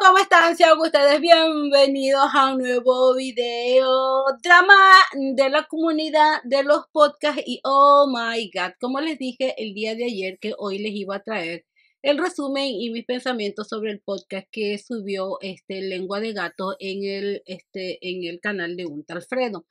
¿cómo están? Sean ustedes bienvenidos a un nuevo video drama de la comunidad de los podcasts y oh my god, como les dije el día de ayer que hoy les iba a traer el resumen y mis pensamientos sobre el podcast que subió este Lengua de Gato en el, este, en el canal de Un Alfredo.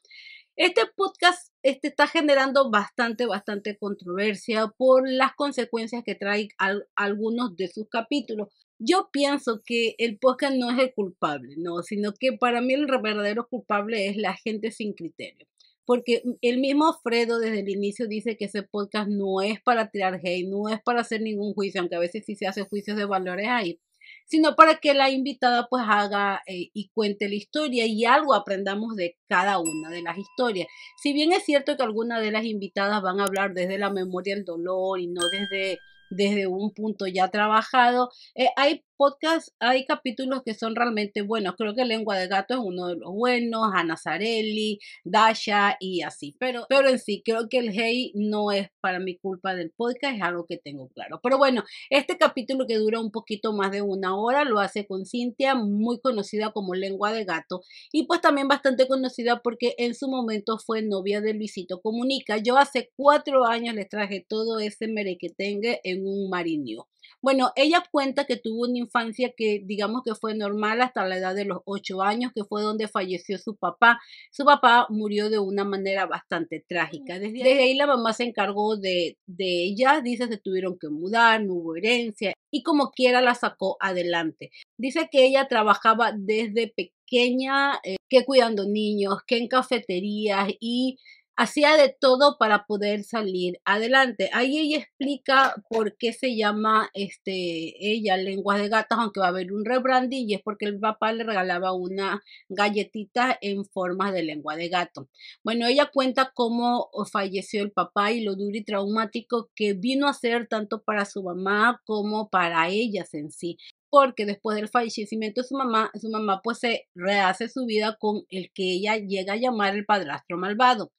Este podcast este, está generando bastante, bastante controversia por las consecuencias que trae algunos de sus capítulos. Yo pienso que el podcast no es el culpable, no, sino que para mí el verdadero culpable es la gente sin criterio. Porque el mismo Fredo desde el inicio dice que ese podcast no es para tirar hate, no es para hacer ningún juicio, aunque a veces sí se hace juicios de valores ahí, sino para que la invitada pues haga eh, y cuente la historia y algo aprendamos de cada una de las historias. Si bien es cierto que algunas de las invitadas van a hablar desde la memoria del dolor y no desde desde un punto ya trabajado. Eh, hay podcasts, hay capítulos que son realmente buenos. Creo que Lengua de Gato es uno de los buenos, Ana Zarelli, Dasha y así. Pero, pero en sí, creo que el hey no es para mi culpa del podcast, es algo que tengo claro. Pero bueno, este capítulo que dura un poquito más de una hora lo hace con Cintia, muy conocida como Lengua de Gato y pues también bastante conocida porque en su momento fue novia de Luisito Comunica. Yo hace cuatro años les traje todo ese merequetengue en un mariño Bueno, ella cuenta que tuvo una infancia que digamos que fue normal hasta la edad de los ocho años, que fue donde falleció su papá. Su papá murió de una manera bastante mm, trágica. Desde, ahí la mamá se encargó de, ella, dice, se tuvieron que mudar, no hubo herencia y como quiera la sacó adelante. Dice que ella trabajaba desde pequeña, eh, que cuidando niños, que en cafeterías y hacía de todo para poder salir adelante. Ahí ella explica por qué se llama este ella lengua de Gatos, aunque va a haber un rebranding y es porque el papá le regalaba una galletita en forma de lengua de gato. Bueno, ella cuenta cómo oh, falleció el papá y lo duro y traumático que vino a ser tanto para su mamá como para ellas en sí porque después del fallecimiento de su mamá, su mamá pues se rehace su vida con el que ella llega a llamar el padrastro malvado.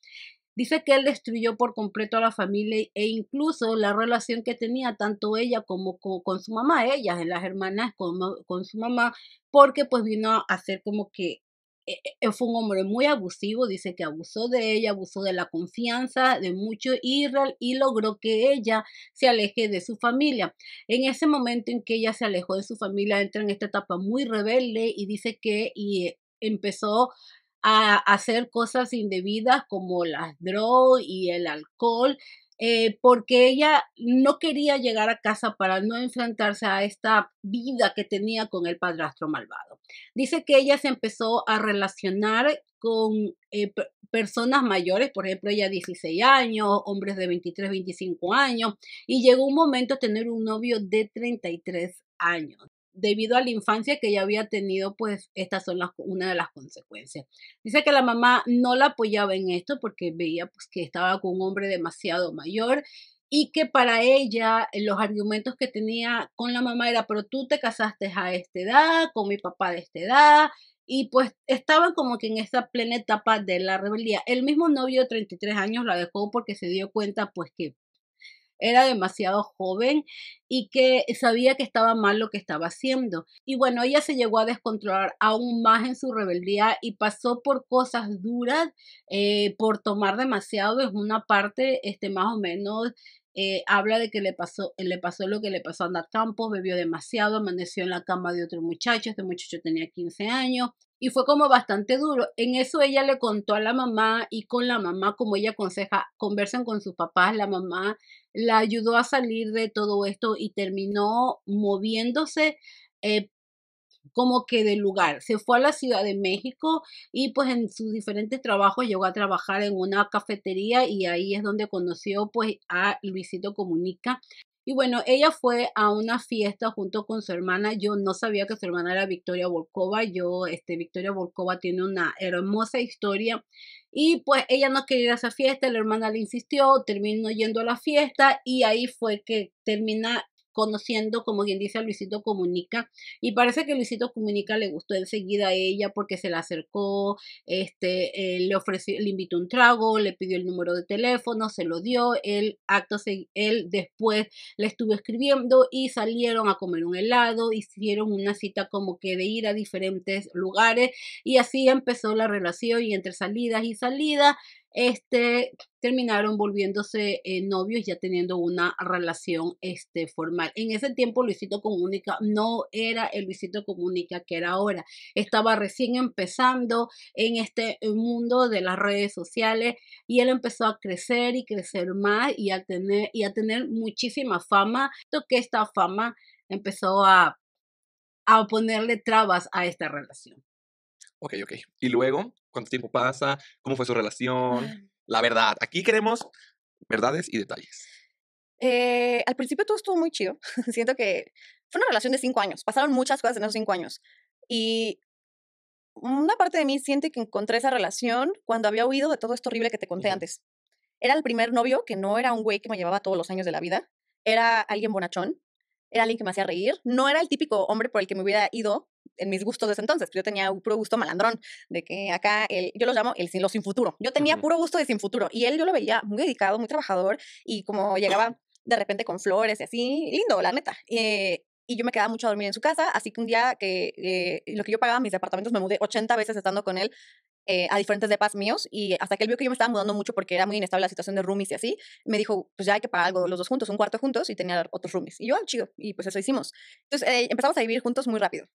Dice que él destruyó por completo a la familia e incluso la relación que tenía tanto ella como con, su mamá, ellas, las hermanas con, con su mamá, porque pues vino a ser como que eh, eh, fue un hombre muy abusivo, dice que abusó de ella, abusó de la confianza de mucho y, logró que ella se aleje de su familia. En ese momento en que ella se alejó de su familia, entra en esta etapa muy rebelde y dice que y eh, empezó a hacer cosas indebidas como las drogas y el alcohol, eh, porque ella no quería llegar a casa para no enfrentarse a esta vida que tenía con el padrastro malvado. Dice que ella se empezó a relacionar con eh, personas mayores, por ejemplo, ella 16 años, hombres de 23, 25 años, y llegó un momento a tener un novio de 33 años debido a la infancia que ella había tenido, pues estas son una de las consecuencias. Dice que la mamá no la apoyaba en esto porque veía pues, que estaba con un hombre demasiado mayor y que para ella eh, los argumentos que tenía con la mamá era, pero tú te casaste a esta edad, con mi papá de esta edad, y pues estaba como que en esta plena etapa de la rebeldía. El mismo novio, de 33 años, la dejó porque se dio cuenta pues que era demasiado joven y que sabía que estaba mal lo que estaba haciendo. Y bueno, ella se llegó a descontrolar aún más en su rebeldía y pasó por cosas duras, eh, por tomar demasiado, es una parte este, más o menos eh, habla de que le pasó, le pasó lo que le pasó a Andar Campos, bebió demasiado, amaneció en la cama de otro muchacho, este muchacho tenía 15 años, y fue como bastante duro. En eso ella le contó a la mamá y con la mamá, como ella aconseja, conversan con sus papás, la mamá la ayudó a salir de todo esto y terminó moviéndose. Eh, como que del lugar. Se fue a la Ciudad de México y pues en sus diferentes trabajos llegó a trabajar en una cafetería y ahí es donde conoció pues a Luisito Comunica. Y bueno, ella fue a una fiesta junto con su hermana. Yo no sabía que su hermana era Victoria Volkova. Yo, este, Victoria Volkova tiene una hermosa historia. Y pues ella no quería ir a esa fiesta, la hermana le insistió, terminó yendo a la fiesta y ahí fue que termina conociendo, como quien dice, a Luisito Comunica. Y parece que Luisito Comunica le gustó enseguida a ella porque se la acercó, este, eh, le ofreció, le invitó un trago, le pidió el número de teléfono, se lo dio, el acto, él después le estuvo escribiendo y salieron a comer un helado, hicieron una cita como que de ir a diferentes lugares y así empezó la relación y entre salidas y salidas este, terminaron volviéndose eh, novios, ya teniendo una relación este, formal. En ese tiempo Luisito Comunica no era el Luisito Comunica que era ahora. Estaba recién empezando en este eh, mundo de las redes sociales y él empezó a crecer y crecer más y a tener, y a tener muchísima fama, que esta fama empezó a, a ponerle trabas a esta relación. Ok, ok. Y luego cuánto tiempo pasa, cómo fue su relación, la verdad. Aquí queremos verdades y detalles. Eh, al principio todo estuvo muy chido. Siento que fue una relación de cinco años. Pasaron muchas cosas en esos cinco años. Y una parte de mí siente que encontré esa relación cuando había huido de todo esto horrible que te conté antes. Era el primer novio que no era un güey que me llevaba todos los años de la vida. Era alguien bonachón. Era alguien que me hacía reír. No era el típico hombre por el que me hubiera ido en mis gustos de ese entonces. Yo tenía un puro gusto malandrón, de que acá yo lo llamo el sin, sin futuro. Yo tenía puro gusto de sin futuro y él yo lo veía muy dedicado, muy trabajador y como llegaba de repente con flores y así, lindo, la neta. Eh, y yo me quedaba mucho a dormir en su casa, así que un día que eh, lo que yo pagaba mis departamentos me mudé 80 veces estando con él eh, a diferentes depas míos y hasta que él vio que yo me estaba mudando mucho porque era muy inestable la situación de roomies y así, me dijo, pues ya hay que pagar algo los dos juntos, un cuarto juntos y tenía otros roomies. Y yo, ah, chido, y pues eso hicimos. Entonces empezamos a vivir juntos muy rápido.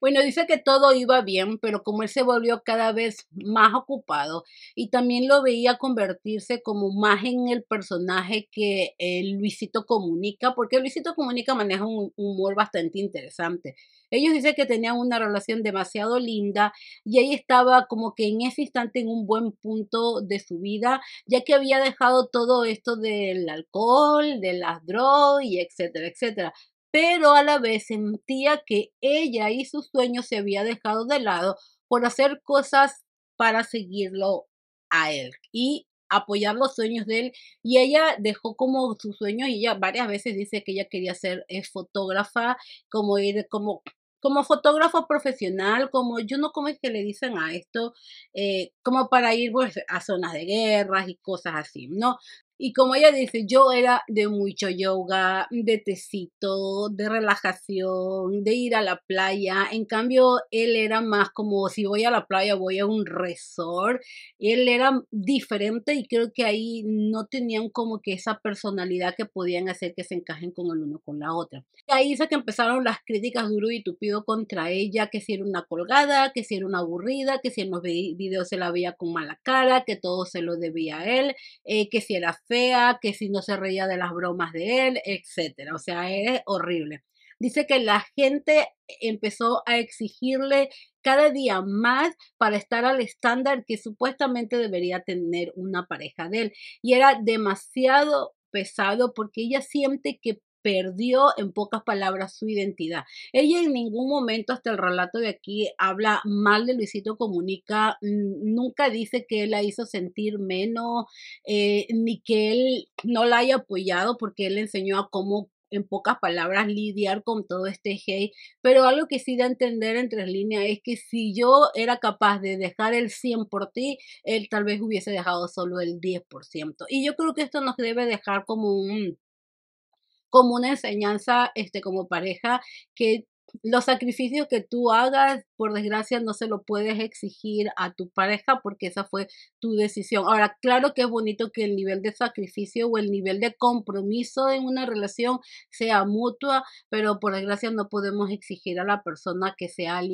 Bueno, dice que todo iba bien, pero como él se volvió cada vez más ocupado y también lo veía convertirse como más en el personaje que eh, Luisito Comunica, porque Luisito Comunica maneja un humor bastante interesante. Ellos dicen que tenían una relación demasiado linda y ahí estaba como que en ese instante en un buen punto de su vida, ya que había dejado todo esto del alcohol, de las drogas, y etcétera, etcétera pero a la vez sentía que ella y sus sueños se había dejado de lado por hacer cosas para seguirlo a él y apoyar los sueños de él y ella dejó como sus sueños y ya varias veces dice que ella quería ser eh, fotógrafa, como ir como como fotógrafo profesional, como yo no como es que le dicen a esto, eh, como para ir pues, a zonas de guerras y cosas así, ¿no? Y como ella dice, yo era de mucho yoga, de tecito, de relajación, de ir a la playa. En cambio, él era más como si voy a la playa, voy a un resort. Él era diferente y creo que ahí no tenían como que esa personalidad que podían hacer que se encajen con el uno con la otra. Y ahí es que empezaron las críticas duro y tupido contra ella, que si era una colgada, que si era una aburrida, que si en los videos se la veía con mala cara, que todo se lo debía a él, eh, que si era fea, que si no se reía de las bromas de él, etcétera. O sea, es horrible. Dice que la gente empezó a exigirle cada día más para estar al estándar que supuestamente debería tener una pareja de él. Y era demasiado pesado porque ella siente que perdió en pocas palabras su identidad. Ella en ningún momento hasta el relato de aquí habla mal de Luisito Comunica, nunca dice que él la hizo sentir menos, eh, ni que él no la haya apoyado porque él le enseñó a cómo en pocas palabras, lidiar con todo este hate, pero algo que sí da a entender tres líneas es que si yo era capaz de dejar el 100 por ti, él tal vez hubiese dejado solo el 10%. Y yo creo que esto nos debe dejar como un como una enseñanza este, como pareja que los sacrificios que tú hagas por desgracia no se lo puedes exigir a tu pareja porque esa fue tu decisión. Ahora, claro que es bonito que el nivel de sacrificio o el nivel de compromiso en una relación sea mutua, pero por desgracia no podemos exigir a la persona que sea al,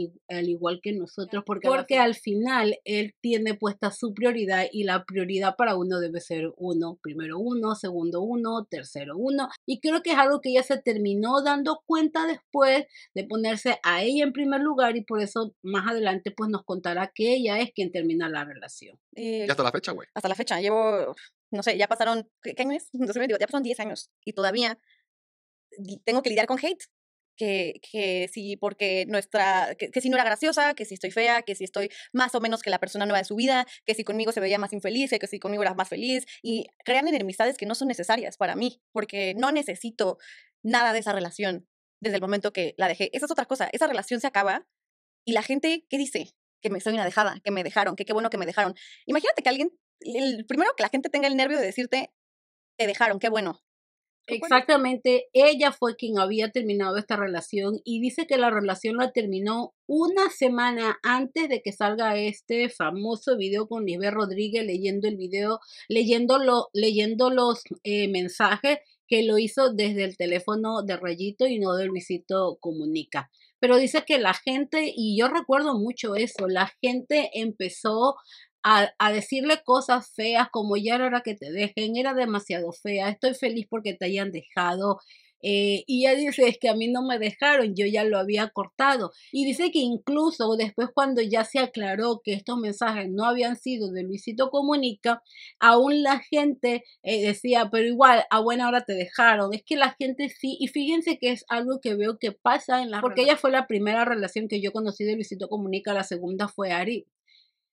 igual que nosotros porque, porque al final él tiene puesta su prioridad y la prioridad para uno debe ser uno, primero uno, segundo uno, tercero uno. Y creo que es algo que ella se terminó dando cuenta después de ponerse a ella en primer lugar y por eso más adelante pues nos contará que ella es quien termina la relación. Eh, y hasta la fecha, güey. Hasta la fecha, llevo, no sé, ya pasaron, ¿qué, año es? ya pasaron 10 años y todavía tengo que lidiar con hate. Que, que si porque nuestra que, que, si no era graciosa que si estoy fea que si estoy más o menos que la persona nueva de su vida que si conmigo se veía más infeliz que si conmigo era más feliz y crean enemistades que no son necesarias para mí porque no necesito nada de esa relación desde el momento que la dejé esa es otra cosa esa relación se acaba y la gente, ¿qué dice? Que me soy una dejada, que me dejaron, que qué bueno que me dejaron. Imagínate que alguien, el, primero que la gente tenga el nervio de decirte, te dejaron, qué bueno. Exactamente, ella fue quien había terminado esta relación y dice que la relación la terminó una semana antes de que salga este famoso video con Lisbeth Rodríguez leyendo el video, leyéndolo, leyendo los eh, mensajes que lo hizo desde el teléfono de Rayito y no de Luisito Comunica pero dice que la gente, y yo recuerdo mucho eso, la gente empezó a, a, decirle cosas feas como ya era hora que te dejen, era demasiado fea, estoy feliz porque te hayan dejado, eh, y ella dice, es que a mí no me dejaron, yo ya lo había cortado. Y dice que incluso después cuando ya se aclaró que estos mensajes no habían sido de Luisito Comunica, aún la gente eh, decía, pero igual, a ah, buena hora te dejaron. Es que la gente sí, y fíjense que es algo que veo que pasa en la... Porque ella fue la primera relación que yo conocí de Luisito Comunica, la segunda fue Ari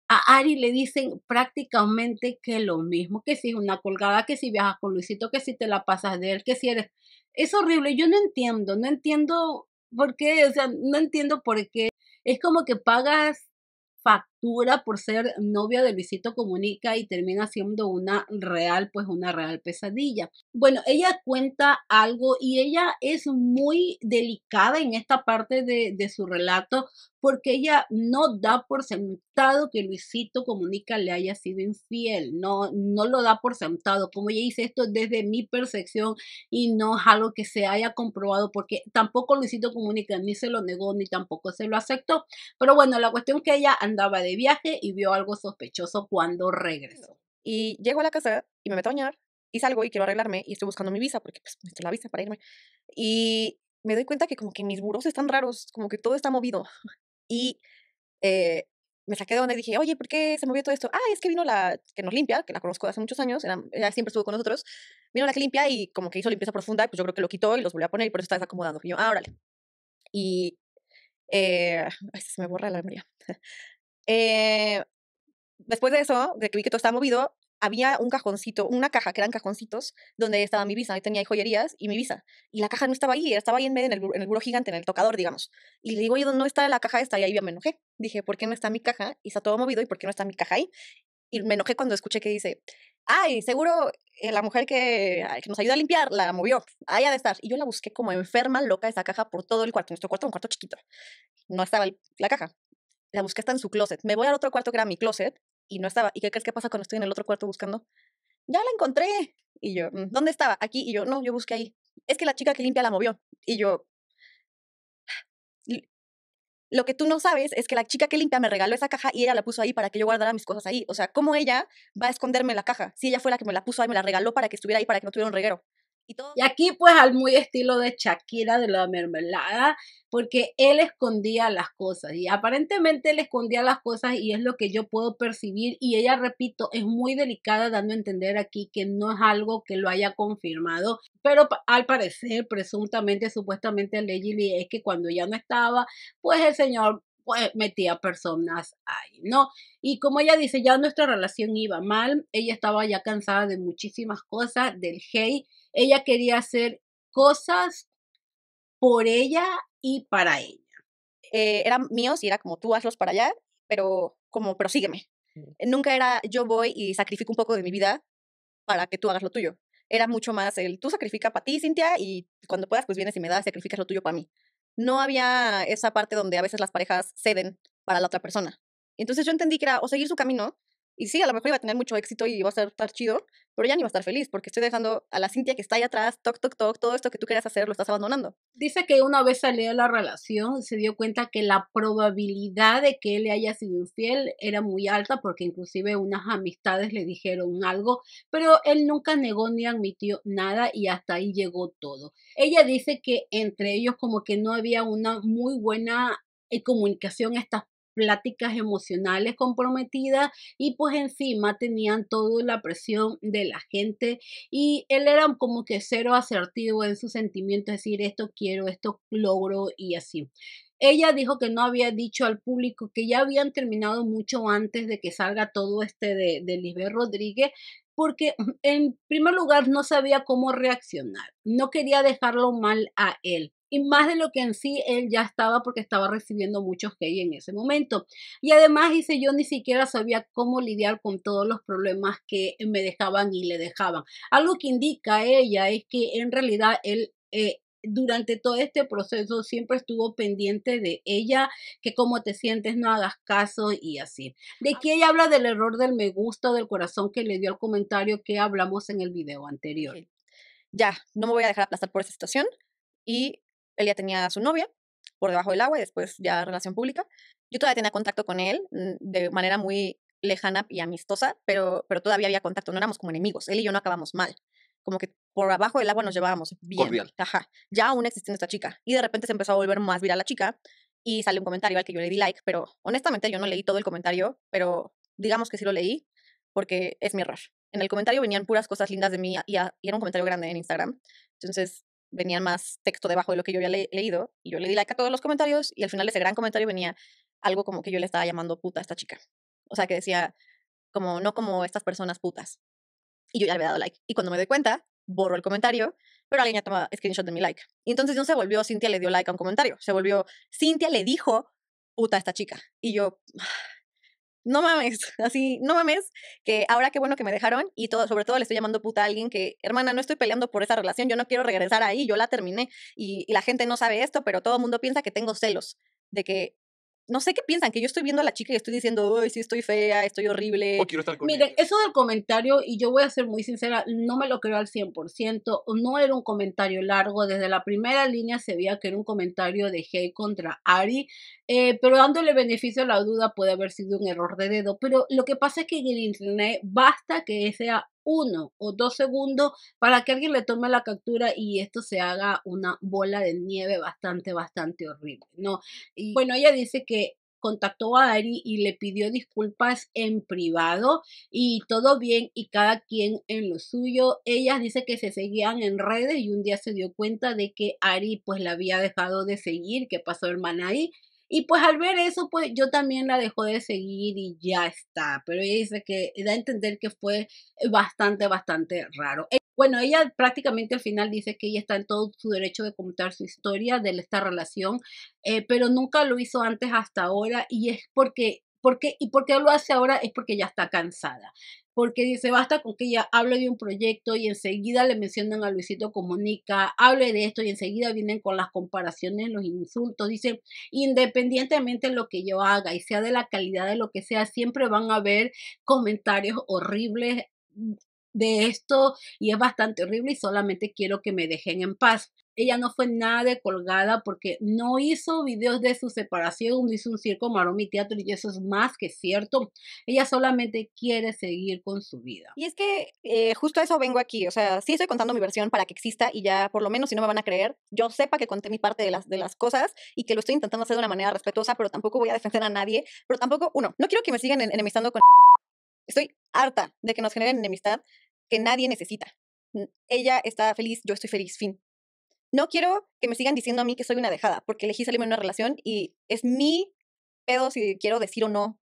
a Ari le dicen prácticamente que lo mismo, que si es una colgada, que si viajas con Luisito, que si te la pasas de él, que si eres... Es horrible, yo no entiendo, no entiendo por qué, o sea, no entiendo por qué. Es como que pagas por ser novia de Luisito Comunica y termina siendo una real, pues una real pesadilla. Bueno, ella cuenta algo y ella es muy delicada en esta parte de, de su relato porque ella no da por sentado que Luisito Comunica le haya sido infiel, no, no lo da por sentado, como ella dice esto desde mi percepción y no es algo que se haya comprobado porque tampoco Luisito Comunica ni se lo negó ni tampoco se lo aceptó, pero bueno, la cuestión que ella andaba de viaje y vio algo sospechoso cuando regresó. Y llego a la casa y me meto a bañar y salgo y quiero arreglarme y estoy buscando mi visa porque pues necesito la visa para irme. Y me doy cuenta que como que mis burros están raros, como que todo está movido. Y eh, me saqué de donde dije, oye, ¿por qué se movió todo esto? Ah, es que vino la que nos limpia, que la conozco hace muchos años, ella siempre estuvo con nosotros. Vino la que limpia y como que hizo limpieza profunda, pues yo creo que lo quitó y los volvió a poner y por eso está desacomodando. Y yo, ah, Y. Eh, ay, se me borra la memoria. Eh, después de eso, de que vi que todo estaba movido, había un cajoncito, una caja, que eran cajoncitos, donde estaba mi visa. Ahí tenía joyerías y mi visa. Y la caja no estaba ahí, estaba ahí en medio, en el, en buro gigante, en el tocador, digamos. Y le digo, oye, ¿dónde está la caja esta? Y ahí me enojé. Dije, ¿por qué no está mi caja? Y está todo movido, ¿y por qué no está mi caja ahí? Y me enojé cuando escuché que dice, ay, seguro eh, la mujer que, nos ayuda a limpiar la movió, ahí ha de estar. Y yo la busqué como enferma, loca, esa caja por todo el cuarto, nuestro cuarto, un cuarto chiquito. No estaba la caja la busqué está en su closet. Me voy al otro cuarto que era mi closet y no estaba. ¿Y qué crees que pasa cuando estoy en el otro cuarto buscando? Ya la encontré. Y yo, mm, ¿dónde estaba? Aquí. Y yo, no, yo busqué ahí. Es que la chica que limpia la movió. Y yo, lo que tú no sabes es que la chica que limpia me regaló esa caja y ella la puso ahí para que yo guardara mis cosas ahí. O sea, ¿cómo ella va a esconderme la caja? Si ella fue la que me la puso ahí, me la regaló para que estuviera ahí, para que no tuviera un reguero. Y, aquí pues al muy estilo de Shakira de la mermelada, porque él escondía las cosas y aparentemente él escondía las cosas y es lo que yo puedo percibir y ella, repito, es muy delicada dando a entender aquí que no es algo que lo haya confirmado, pero al parecer, presuntamente, supuestamente, Legally es que cuando ya no estaba, pues el señor pues metía personas ahí, ¿no? Y como ella dice, ya nuestra relación iba mal, ella estaba ya cansada de muchísimas cosas, del hate ella quería hacer cosas por ella y para ella. Eh, eran míos y era como tú hazlos para allá, pero como, pero sígueme. Mm. Nunca era yo voy y sacrifico un poco de mi vida para que tú hagas lo tuyo. Era mucho más el tú sacrifica para ti, Cintia, y cuando puedas, pues vienes y me das, sacrificas lo tuyo para mí. No había esa parte donde a veces las parejas ceden para la otra persona. Entonces yo entendí que era o seguir su camino y sí, a lo mejor iba a tener mucho éxito y iba a estar chido, pero ya ni iba a estar feliz porque estoy dejando a la Cintia que está ahí atrás, toc, toc, toc, todo esto que tú querías hacer lo estás abandonando. Dice que una vez salió de la relación, se dio cuenta que la probabilidad de que él le haya sido infiel era muy alta porque inclusive unas amistades le dijeron algo, pero él nunca negó ni admitió nada y hasta ahí llegó todo. Ella dice que entre ellos como que no había una muy buena eh, comunicación estas pláticas emocionales comprometidas y pues encima tenían toda la presión de la gente y él era como que cero asertivo en sus sentimientos, decir, esto quiero, esto logro y así. Ella dijo que no había dicho al público que ya habían terminado mucho antes de que salga todo este de, de Lisbeth Rodríguez, porque en primer lugar no sabía cómo reaccionar, no quería dejarlo mal a él y más de lo que en sí él ya estaba porque estaba recibiendo muchos gay en ese momento. Y además dice, yo ni siquiera sabía cómo lidiar con todos los problemas que me dejaban y le dejaban. Algo que indica ella es que en realidad él... Eh, durante todo este proceso siempre estuvo pendiente de ella, que como te sientes no hagas caso y así. De ah. que ella habla del error del me gusta, del corazón que le dio al comentario que hablamos en el video anterior. Ya, no me voy a dejar aplastar por esa situación y él ya tenía a su novia por debajo del agua y después ya relación pública. Yo todavía tenía contacto con él mm, de manera muy lejana y amistosa, pero, pero todavía había contacto, no éramos como enemigos, él y yo no acabamos mal. Como que por abajo del agua nos llevábamos bien. Ajá. Ya aún existiendo esta chica. Y de repente se empezó a volver más viral la chica y sale un comentario al que yo le di like, pero honestamente yo no leí todo el comentario, pero digamos que sí lo leí porque es mi error. En el comentario venían puras cosas lindas de mí y era un comentario grande en Instagram. Entonces venían más texto debajo de lo que yo había leído, y yo le di like a todos los comentarios, y al final de ese gran comentario venía algo como que yo le estaba llamando puta a esta chica. O sea, que decía, como, no como estas personas putas. Y yo ya le había dado like. Y cuando me doy cuenta, borro el comentario, pero alguien ya toma screenshot de mi like. Y entonces no se volvió, Cintia le dio like a un comentario, se volvió, Cintia le dijo puta a esta chica. Y yo, no mames, así, no mames, que ahora qué bueno que me dejaron y todo, sobre todo le estoy llamando puta a alguien que, hermana, no estoy peleando por esa relación, yo no quiero regresar ahí, yo la terminé y, y la gente no sabe esto, pero todo el mundo piensa que tengo celos de que no sé qué piensan, que yo estoy viendo a la chica y estoy diciendo, uy, sí, estoy fea, estoy horrible. quiero Miren, eso del comentario, y yo voy a ser muy sincera, no me lo creo al 100%, no era un comentario largo, desde la primera línea se veía que era un comentario de Hey contra Ari, eh, pero dándole beneficio a la duda puede haber sido un error de dedo, pero lo que pasa es que en el internet basta que sea uno o dos segundos para que alguien le tome la captura y esto se haga una bola de nieve bastante, bastante horrible, ¿no? Y bueno, ella dice que contactó a Ari y le pidió disculpas en privado y todo bien y cada quien en lo suyo. Ella dice que se seguían en redes y un día se dio cuenta de que Ari pues la había dejado de seguir, que pasó hermana ahí y pues al ver eso, pues yo también la dejó de seguir y ya está. Pero ella dice que da a entender que fue bastante, bastante raro. E, bueno, ella prácticamente al final dice que ella está en todo su derecho de contar su historia de esta relación, eh, pero nunca lo hizo antes hasta ahora y es porque ¿Y por qué lo hace ahora? Es porque ya está cansada. Porque dice, basta con que ella hable de un proyecto y enseguida le mencionan a Luisito Comunica, hable de esto y enseguida vienen con las comparaciones, los insultos. Dice, independientemente de lo que yo haga y sea de la calidad de lo que sea, siempre van a haber comentarios horribles de esto y es bastante horrible y solamente quiero que me dejen en paz ella no fue nada de colgada porque no hizo videos de su separación, no hizo un circo, maromiteatro y teatro y eso es más que cierto. Ella solamente quiere seguir con su vida. Y es que eh, justo eso vengo aquí, o sea, sí estoy contando mi versión para que exista y ya por lo menos si no me van a creer, yo sepa que conté mi parte de las, de las cosas y que lo estoy intentando hacer de una manera respetuosa, pero tampoco voy a defender a nadie, pero tampoco, uno, no quiero que me sigan enemistando con... Estoy harta de que nos generen enemistad que nadie necesita. Ella está feliz, yo estoy feliz, fin no quiero que me sigan diciendo a mí que soy una dejada, porque elegí salirme de una relación y es mi pedo si quiero decir o no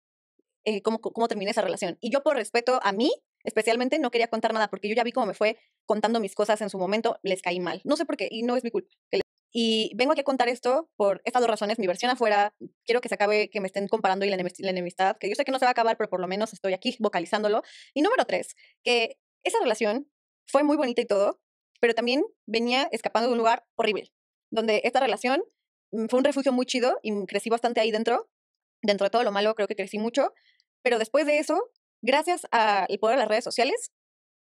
eh, cómo, cómo terminé esa relación. Y yo por respeto a mí, especialmente, no quería contar nada, porque yo ya vi cómo me fue contando mis cosas en su momento, les caí mal. No sé por qué, y no es mi culpa. Y vengo aquí a contar esto por estas dos razones, mi versión afuera, quiero que se acabe, que me estén comparando y la, la enemistad, que yo sé que no se va a acabar, pero por lo menos estoy aquí vocalizándolo. Y número tres, que esa relación fue muy bonita y todo, pero también venía escapando de un lugar horrible, donde esta relación mm, fue un refugio muy chido y crecí bastante ahí dentro. Dentro de todo lo malo, creo que crecí mucho. Pero después de eso, gracias al poder de las redes sociales,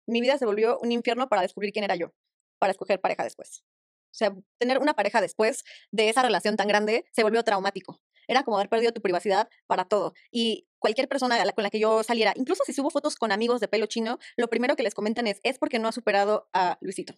mi vida se volvió un infierno para descubrir quién era yo, para escoger pareja después. O sea, tener una pareja después de esa relación tan grande se volvió traumático. Era como haber perdido tu privacidad para todo. Y cualquier persona con la que yo saliera, incluso si subo fotos con amigos de pelo chino, lo primero que les comentan es, es porque no ha superado a Luisito.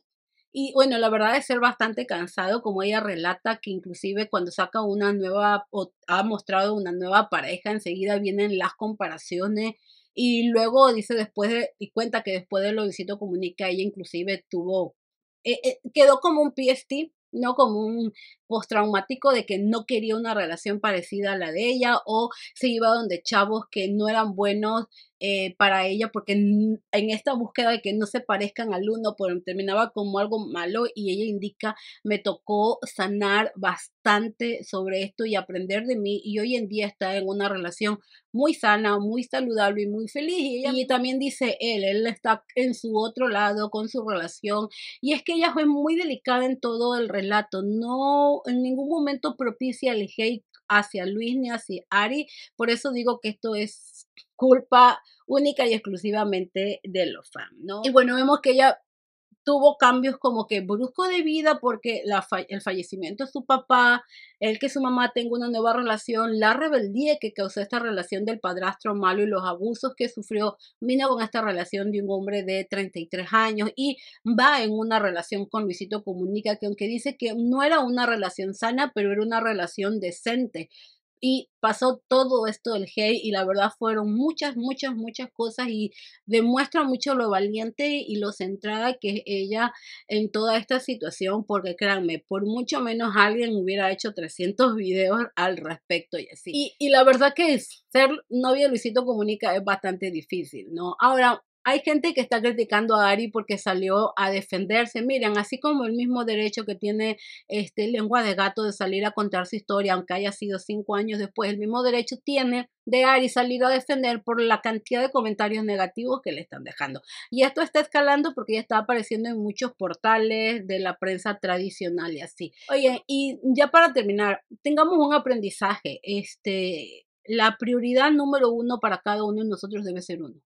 Y bueno, la verdad es ser bastante cansado, como ella relata que inclusive cuando saca una nueva o ha mostrado una nueva pareja, enseguida vienen las comparaciones y luego dice después de, y cuenta que después de Luisito Comunica, ella inclusive tuvo, eh, eh, quedó como un PST, no como un postraumático de que no quería una relación parecida a la de ella o se iba donde chavos que no eran buenos eh, para ella porque en, esta búsqueda de que no se parezcan al uno terminaba como algo malo y ella indica me tocó sanar bastante sobre esto y aprender de mí y hoy en día está en una relación muy sana, muy saludable y muy feliz. Y, y también dice él, él está en su otro lado con su relación. Y es que ella fue muy delicada en todo el relato. No en ningún momento propicia el hate hacia Luis ni hacia Ari. Por eso digo que esto es culpa única y exclusivamente de los fans, ¿no? Y bueno, vemos que ella tuvo cambios como que brusco de vida porque el fallecimiento de su papá, el que su mamá tenga una nueva relación, la rebeldía que causó esta relación del padrastro malo y los abusos que sufrió, Mina con esta relación de un hombre de 33 años y va en una relación con Luisito Comunica que aunque dice que no era una relación sana, pero era una relación decente y pasó todo esto del hate y la verdad fueron muchas, muchas, muchas cosas y demuestra mucho lo valiente y lo centrada que es ella en toda esta situación porque créanme, por mucho menos alguien hubiera hecho 300 videos al respecto y así. Y, la verdad que es, ser novia de Luisito Comunica es bastante difícil, ¿no? Ahora, hay gente que está criticando a Ari porque salió a defenderse. Miren, así como el mismo derecho que tiene este lengua de gato de salir a contar su historia, aunque haya sido cinco años después, el mismo derecho tiene de Ari salir a defender por la cantidad de comentarios negativos que le están dejando. Y esto está escalando porque ya está apareciendo en muchos portales de la prensa tradicional y así. Oye, y ya para terminar, tengamos un aprendizaje. Este, la prioridad número uno para cada uno de nosotros debe ser uno.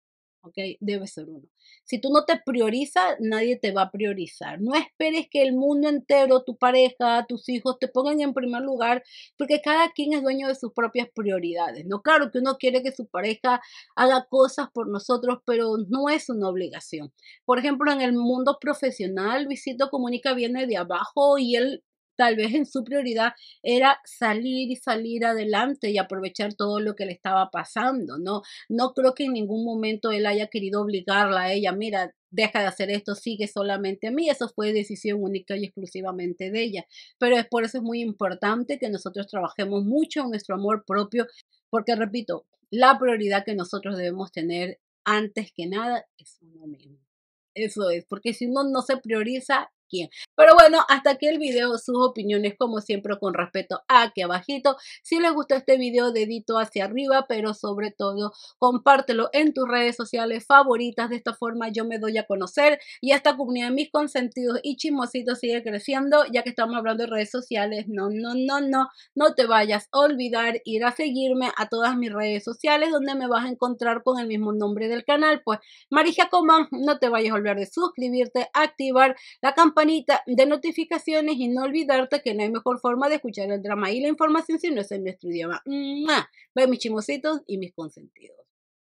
¿ok? Debe ser uno. Si tú no te priorizas, nadie te va a priorizar. No esperes que el mundo entero, tu pareja, tus hijos, te pongan en primer lugar, porque cada quien es dueño de sus propias prioridades. No, claro que uno quiere que su pareja haga cosas por nosotros, pero no es una obligación. Por ejemplo, en el mundo profesional, Visito Comunica viene de abajo y él tal vez en su prioridad era salir y salir adelante y aprovechar todo lo que le estaba pasando, ¿no? No creo que en ningún momento él haya querido obligarla a ella, mira, deja de hacer esto, sigue solamente a mí. Eso fue decisión única y exclusivamente de ella. Pero es por eso es muy importante que nosotros trabajemos mucho en nuestro amor propio, porque repito, la prioridad que nosotros debemos tener antes que nada es uno mismo. Eso es, porque si uno no se prioriza, pero bueno, hasta aquí el video, sus opiniones como siempre con respeto aquí abajito. Si les gustó este video, dedito hacia arriba, pero sobre todo compártelo en tus redes sociales favoritas. De esta forma yo me doy a conocer y esta comunidad de mis consentidos y chismositos sigue creciendo, ya que estamos hablando de redes sociales. No, no, no, no, no te vayas a olvidar ir a seguirme a todas mis redes sociales donde me vas a encontrar con el mismo nombre del canal. Pues Marija Comán, no te vayas a olvidar de suscribirte, activar la campana de notificaciones y no olvidarte que no hay mejor forma de escuchar el drama y la información si no es en nuestro idioma. mis chimositos y mis consentidos.